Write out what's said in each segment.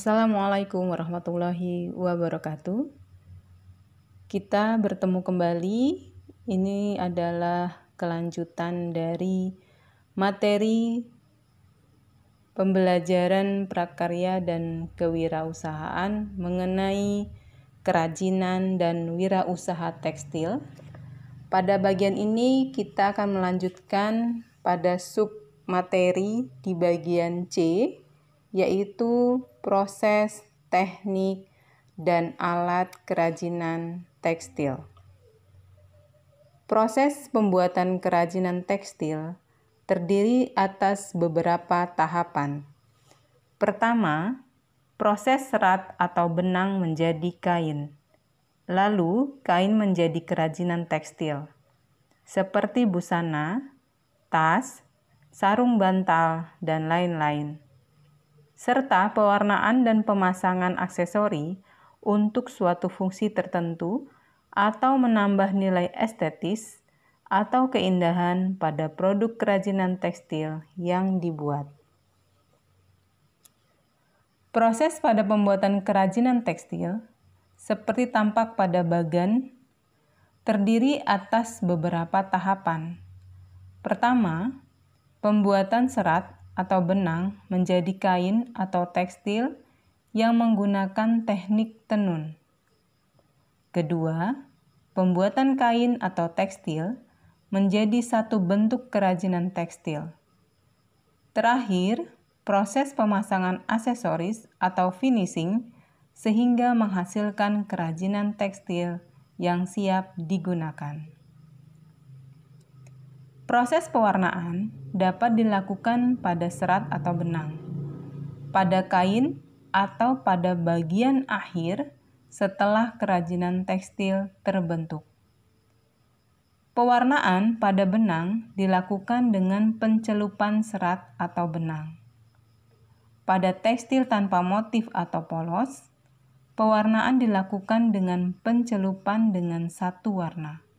Assalamualaikum warahmatullahi wabarakatuh. Kita bertemu kembali. Ini adalah kelanjutan dari materi pembelajaran prakarya dan kewirausahaan mengenai kerajinan dan wirausaha tekstil. Pada bagian ini kita akan melanjutkan pada sub materi di bagian C yaitu proses, teknik, dan alat kerajinan tekstil. Proses pembuatan kerajinan tekstil terdiri atas beberapa tahapan. Pertama, proses serat atau benang menjadi kain. Lalu, kain menjadi kerajinan tekstil, seperti busana, tas, sarung bantal, dan lain-lain serta pewarnaan dan pemasangan aksesori untuk suatu fungsi tertentu atau menambah nilai estetis atau keindahan pada produk kerajinan tekstil yang dibuat. Proses pada pembuatan kerajinan tekstil, seperti tampak pada bagan, terdiri atas beberapa tahapan. Pertama, pembuatan serat atau benang menjadi kain atau tekstil yang menggunakan teknik tenun. Kedua, pembuatan kain atau tekstil menjadi satu bentuk kerajinan tekstil. Terakhir, proses pemasangan aksesoris atau finishing sehingga menghasilkan kerajinan tekstil yang siap digunakan. Proses pewarnaan dapat dilakukan pada serat atau benang, pada kain atau pada bagian akhir setelah kerajinan tekstil terbentuk. Pewarnaan pada benang dilakukan dengan pencelupan serat atau benang. Pada tekstil tanpa motif atau polos, pewarnaan dilakukan dengan pencelupan dengan satu warna.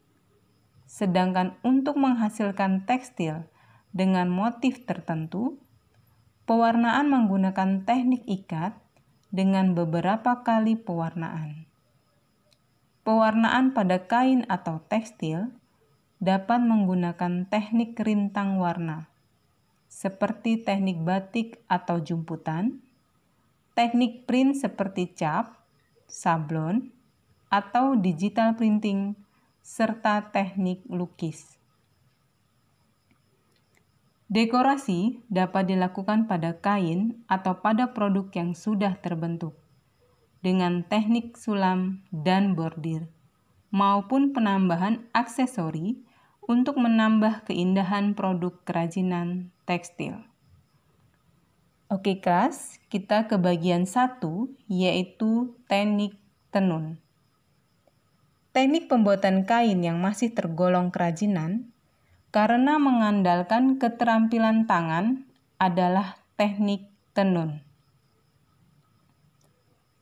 Sedangkan untuk menghasilkan tekstil dengan motif tertentu, pewarnaan menggunakan teknik ikat dengan beberapa kali pewarnaan. Pewarnaan pada kain atau tekstil dapat menggunakan teknik rintang warna, seperti teknik batik atau jumputan, teknik print seperti cap, sablon, atau digital printing serta teknik lukis. Dekorasi dapat dilakukan pada kain atau pada produk yang sudah terbentuk dengan teknik sulam dan bordir maupun penambahan aksesori untuk menambah keindahan produk kerajinan tekstil. Oke, kelas, kita ke bagian satu yaitu teknik tenun teknik pembuatan kain yang masih tergolong kerajinan karena mengandalkan keterampilan tangan adalah teknik tenun.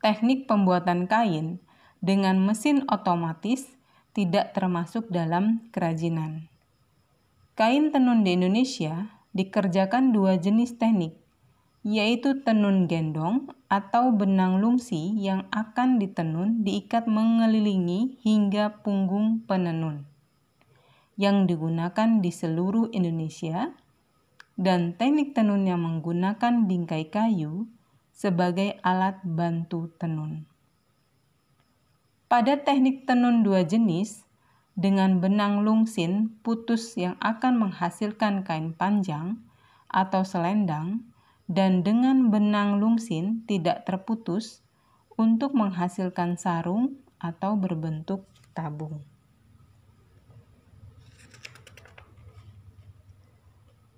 Teknik pembuatan kain dengan mesin otomatis tidak termasuk dalam kerajinan. Kain tenun di Indonesia dikerjakan dua jenis teknik, yaitu tenun gendong atau benang lungsi yang akan ditenun diikat mengelilingi hingga punggung penenun yang digunakan di seluruh Indonesia dan teknik tenun yang menggunakan bingkai kayu sebagai alat bantu tenun. Pada teknik tenun dua jenis, dengan benang lungsin putus yang akan menghasilkan kain panjang atau selendang, dan dengan benang lungsin tidak terputus untuk menghasilkan sarung atau berbentuk tabung.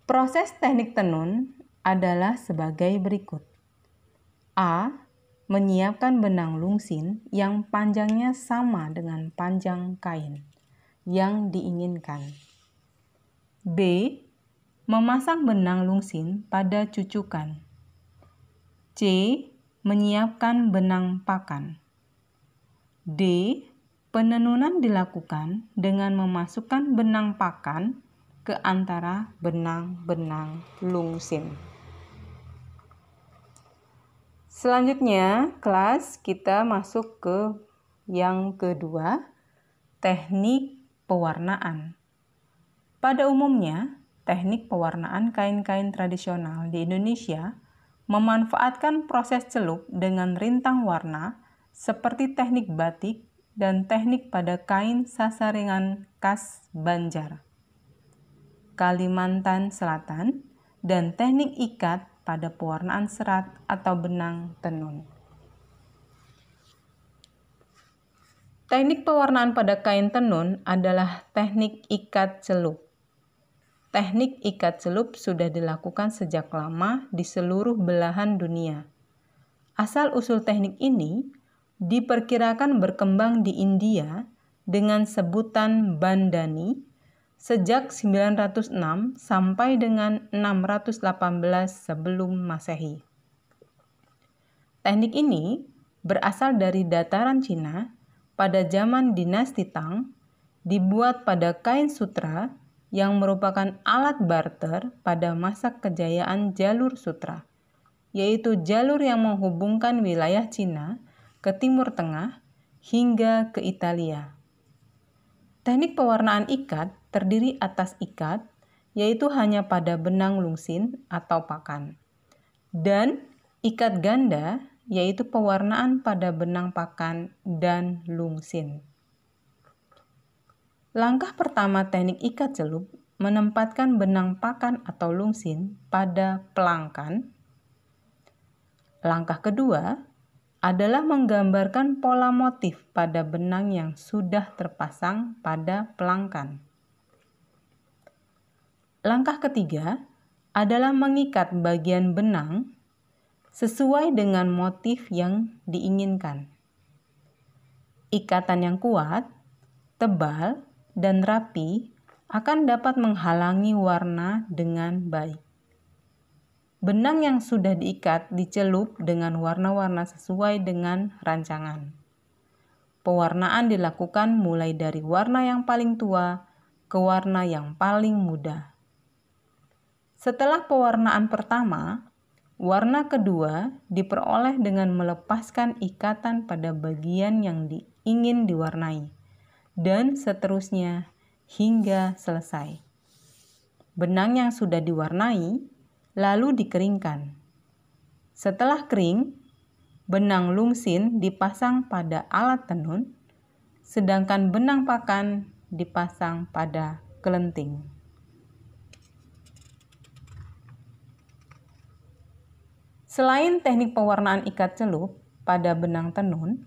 Proses teknik tenun adalah sebagai berikut. A. Menyiapkan benang lungsin yang panjangnya sama dengan panjang kain yang diinginkan. B. Memasang benang lungsin pada cucukan. C. Menyiapkan benang pakan. D. Penenunan dilakukan dengan memasukkan benang pakan ke antara benang-benang lungsin. Selanjutnya, kelas kita masuk ke yang kedua, teknik pewarnaan. Pada umumnya, teknik pewarnaan kain-kain tradisional di Indonesia memanfaatkan proses celup dengan rintang warna seperti teknik batik dan teknik pada kain sasaringan khas Banjar, Kalimantan Selatan, dan teknik ikat pada pewarnaan serat atau benang tenun. Teknik pewarnaan pada kain tenun adalah teknik ikat celup Teknik ikat celup sudah dilakukan sejak lama di seluruh belahan dunia. Asal-usul teknik ini diperkirakan berkembang di India dengan sebutan bandani sejak 906 sampai dengan 618 sebelum Masehi. Teknik ini berasal dari dataran Cina pada zaman dinasti Tang, dibuat pada kain sutra yang merupakan alat barter pada masa kejayaan jalur sutra, yaitu jalur yang menghubungkan wilayah Cina ke Timur Tengah hingga ke Italia. Teknik pewarnaan ikat terdiri atas ikat, yaitu hanya pada benang lungsin atau pakan, dan ikat ganda, yaitu pewarnaan pada benang pakan dan lungsin. Langkah pertama teknik ikat celup menempatkan benang pakan atau lungsin pada pelangkan. Langkah kedua adalah menggambarkan pola motif pada benang yang sudah terpasang pada pelangkan. Langkah ketiga adalah mengikat bagian benang sesuai dengan motif yang diinginkan. Ikatan yang kuat, tebal, dan rapi akan dapat menghalangi warna dengan baik. Benang yang sudah diikat dicelup dengan warna-warna sesuai dengan rancangan. Pewarnaan dilakukan mulai dari warna yang paling tua ke warna yang paling muda. Setelah pewarnaan pertama, warna kedua diperoleh dengan melepaskan ikatan pada bagian yang di, ingin diwarnai dan seterusnya hingga selesai. Benang yang sudah diwarnai lalu dikeringkan. Setelah kering, benang lungsin dipasang pada alat tenun, sedangkan benang pakan dipasang pada kelenting. Selain teknik pewarnaan ikat celup pada benang tenun,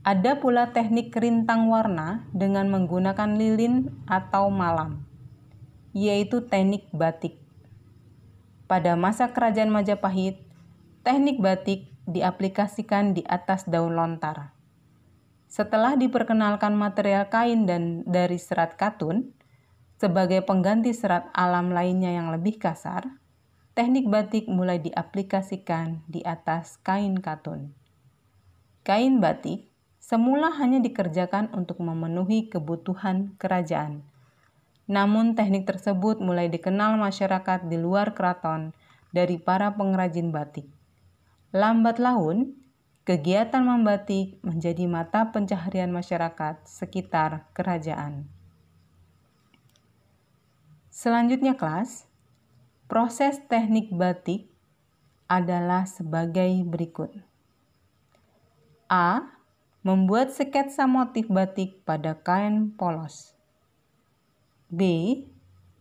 ada pula teknik rintang warna dengan menggunakan lilin atau malam, yaitu teknik batik. Pada masa Kerajaan Majapahit, teknik batik diaplikasikan di atas daun lontar. Setelah diperkenalkan material kain dan dari serat katun sebagai pengganti serat alam lainnya yang lebih kasar, teknik batik mulai diaplikasikan di atas kain katun. Kain batik semula hanya dikerjakan untuk memenuhi kebutuhan kerajaan. Namun teknik tersebut mulai dikenal masyarakat di luar keraton dari para pengrajin batik. Lambat laun, kegiatan membatik menjadi mata pencaharian masyarakat sekitar kerajaan. Selanjutnya kelas, proses teknik batik adalah sebagai berikut. A Membuat sketsa motif batik pada kain polos. B.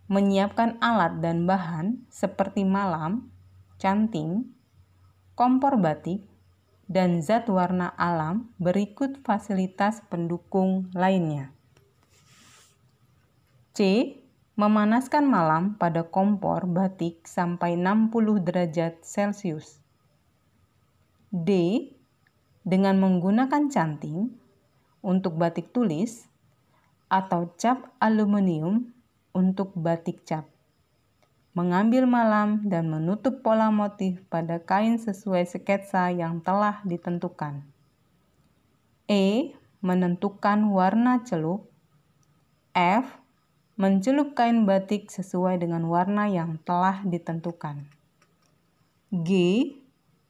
Menyiapkan alat dan bahan seperti malam, canting, kompor batik, dan zat warna alam berikut fasilitas pendukung lainnya. C. Memanaskan malam pada kompor batik sampai 60 derajat Celcius. D dengan menggunakan canting untuk batik tulis atau cap aluminium untuk batik cap. Mengambil malam dan menutup pola motif pada kain sesuai sketsa yang telah ditentukan. E. Menentukan warna celup. F. Mencelup kain batik sesuai dengan warna yang telah ditentukan. G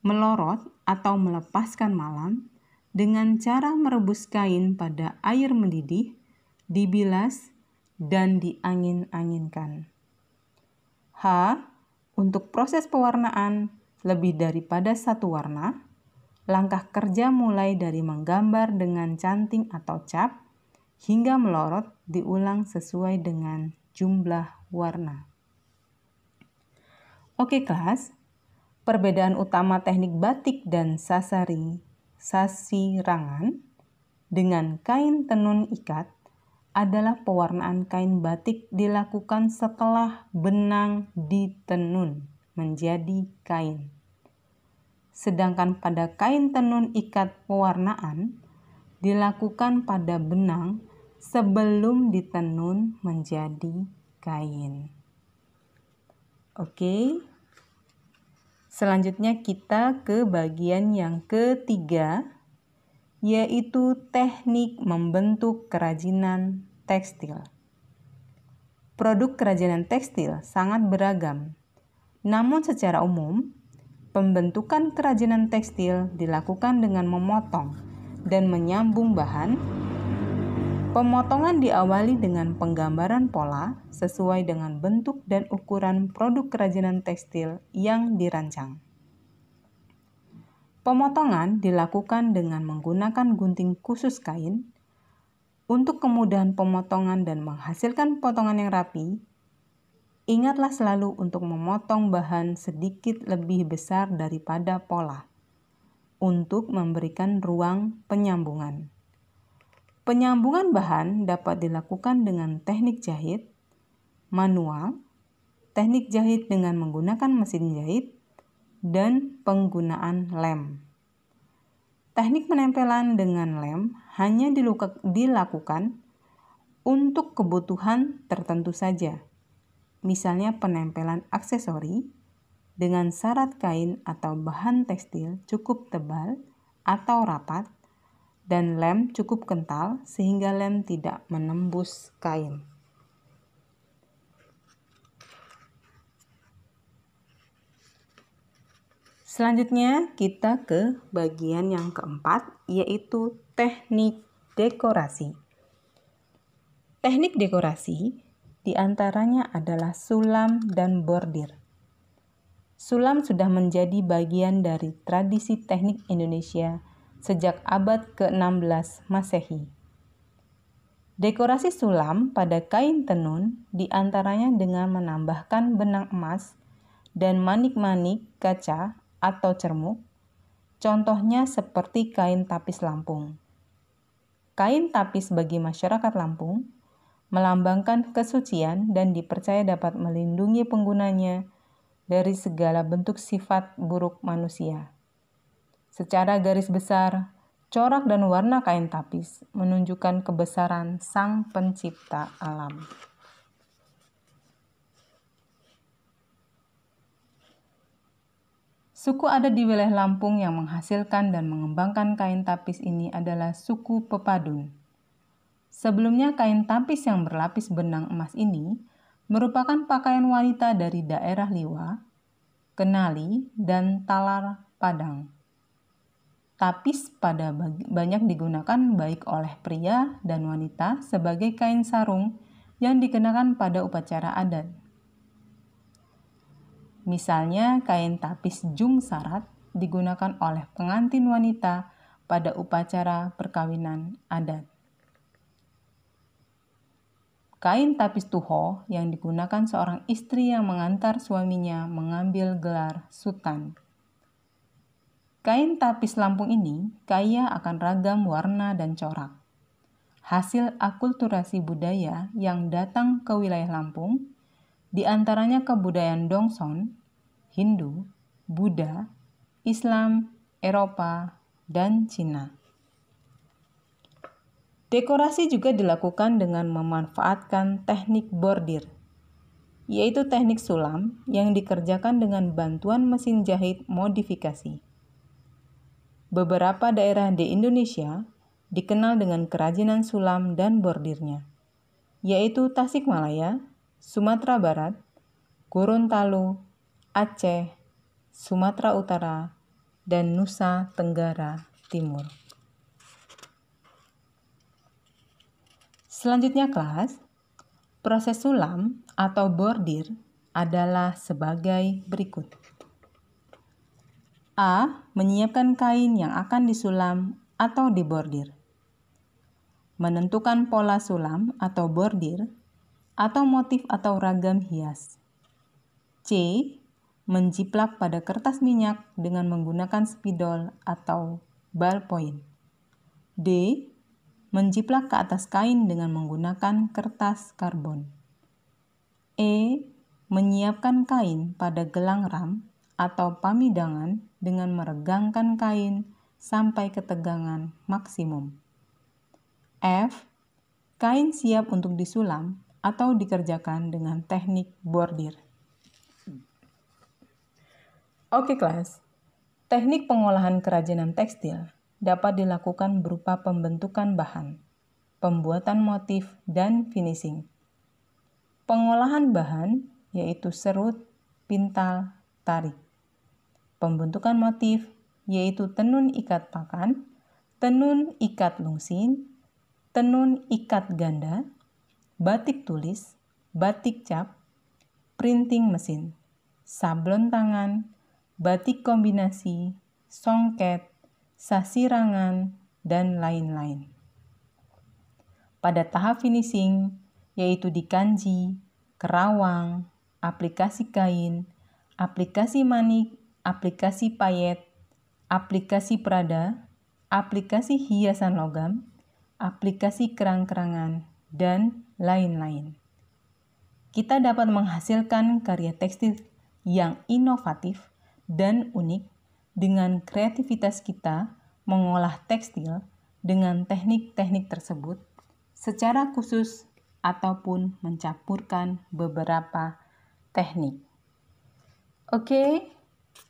melorot atau melepaskan malam dengan cara merebus kain pada air mendidih, dibilas, dan diangin-anginkan. H. Untuk proses pewarnaan lebih daripada satu warna, langkah kerja mulai dari menggambar dengan canting atau cap hingga melorot diulang sesuai dengan jumlah warna. Oke kelas, perbedaan utama teknik batik dan sasari sasirangan dengan kain tenun ikat adalah pewarnaan kain batik dilakukan setelah benang ditenun menjadi kain. Sedangkan pada kain tenun ikat pewarnaan dilakukan pada benang sebelum ditenun menjadi kain. Oke, Selanjutnya kita ke bagian yang ketiga, yaitu teknik membentuk kerajinan tekstil. Produk kerajinan tekstil sangat beragam, namun secara umum, pembentukan kerajinan tekstil dilakukan dengan memotong dan menyambung bahan Pemotongan diawali dengan penggambaran pola sesuai dengan bentuk dan ukuran produk kerajinan tekstil yang dirancang. Pemotongan dilakukan dengan menggunakan gunting khusus kain. Untuk kemudahan pemotongan dan menghasilkan potongan yang rapi, ingatlah selalu untuk memotong bahan sedikit lebih besar daripada pola untuk memberikan ruang penyambungan. Penyambungan bahan dapat dilakukan dengan teknik jahit, manual, teknik jahit dengan menggunakan mesin jahit, dan penggunaan lem. Teknik penempelan dengan lem hanya dilakukan untuk kebutuhan tertentu saja, misalnya penempelan aksesori dengan syarat kain atau bahan tekstil cukup tebal atau rapat dan lem cukup kental sehingga lem tidak menembus kain. Selanjutnya kita ke bagian yang keempat yaitu teknik dekorasi. Teknik dekorasi diantaranya adalah sulam dan bordir. Sulam sudah menjadi bagian dari tradisi teknik Indonesia sejak abad ke-16 Masehi. Dekorasi sulam pada kain tenun diantaranya dengan menambahkan benang emas dan manik-manik kaca atau cermuk, contohnya seperti kain tapis Lampung. Kain tapis bagi masyarakat Lampung melambangkan kesucian dan dipercaya dapat melindungi penggunanya dari segala bentuk sifat buruk manusia. Secara garis besar, corak dan warna kain tapis menunjukkan kebesaran Sang Pencipta alam. Suku ada di wilayah Lampung yang menghasilkan dan mengembangkan kain tapis ini adalah suku Pepadun. Sebelumnya kain tapis yang berlapis benang emas ini merupakan pakaian wanita dari daerah Liwa, Kenali, dan Talar Padang. Tapis pada banyak digunakan baik oleh pria dan wanita sebagai kain sarung yang dikenakan pada upacara adat. Misalnya, kain tapis jung sarat digunakan oleh pengantin wanita pada upacara perkawinan adat. Kain tapis tuho yang digunakan seorang istri yang mengantar suaminya mengambil gelar sultan Kain tapis Lampung ini kaya akan ragam warna dan corak. Hasil akulturasi budaya yang datang ke wilayah Lampung, di antaranya kebudayaan Dongson, Hindu, Buddha, Islam, Eropa, dan Cina. Dekorasi juga dilakukan dengan memanfaatkan teknik bordir, yaitu teknik sulam yang dikerjakan dengan bantuan mesin jahit modifikasi. Beberapa daerah di Indonesia dikenal dengan kerajinan sulam dan bordirnya, yaitu Tasikmalaya, Sumatera Barat, Gorontalo, Aceh, Sumatera Utara, dan Nusa Tenggara Timur. Selanjutnya kelas, proses sulam atau bordir adalah sebagai berikut. A. Menyiapkan kain yang akan disulam atau dibordir. Menentukan pola sulam atau bordir atau motif atau ragam hias. C. Menjiplak pada kertas minyak dengan menggunakan spidol atau ballpoint. D. Menjiplak ke atas kain dengan menggunakan kertas karbon. E. Menyiapkan kain pada gelang ram atau pamidangan dengan meregangkan kain sampai ketegangan maksimum. F. Kain siap untuk disulam atau dikerjakan dengan teknik bordir. Oke kelas, teknik pengolahan kerajinan tekstil dapat dilakukan berupa pembentukan bahan, pembuatan motif, dan finishing. Pengolahan bahan yaitu serut, pintal, tarik. Pembentukan motif yaitu tenun ikat pakan, tenun ikat lungsin, tenun ikat ganda, batik tulis, batik cap, printing mesin, sablon tangan, batik kombinasi, songket, sasirangan, dan lain-lain. Pada tahap finishing, yaitu di kanji, kerawang, aplikasi kain, aplikasi manik, aplikasi payet, aplikasi Prada, aplikasi hiasan logam, aplikasi kerang-kerangan, dan lain-lain. Kita dapat menghasilkan karya tekstil yang inovatif dan unik dengan kreativitas kita mengolah tekstil dengan teknik-teknik tersebut secara khusus ataupun mencampurkan beberapa teknik. Oke, okay,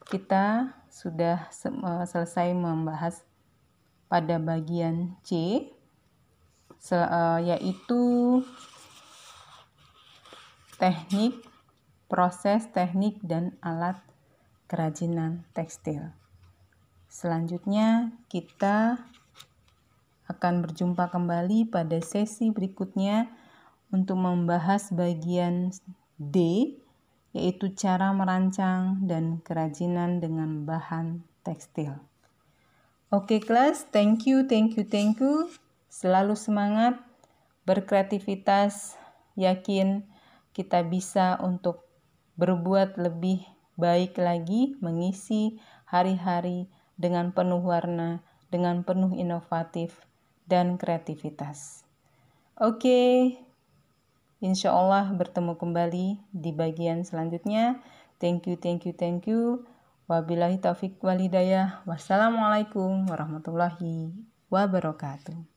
kita sudah eh, selesai membahas pada bagian C eh, yaitu teknik, proses teknik dan alat kerajinan tekstil. Selanjutnya kita akan berjumpa kembali pada sesi berikutnya untuk membahas bagian D yaitu cara merancang dan kerajinan dengan bahan tekstil. Oke kelas, thank you, thank you, thank you. Selalu semangat, berkreativitas, yakin kita bisa untuk berbuat lebih baik lagi, mengisi hari-hari dengan penuh warna, dengan penuh inovatif dan kreativitas. Oke, okay. Insya Allah bertemu kembali di bagian selanjutnya. Thank you, thank you, thank you. Wabillahi taufik walidayah. Wassalamualaikum warahmatullahi wabarakatuh.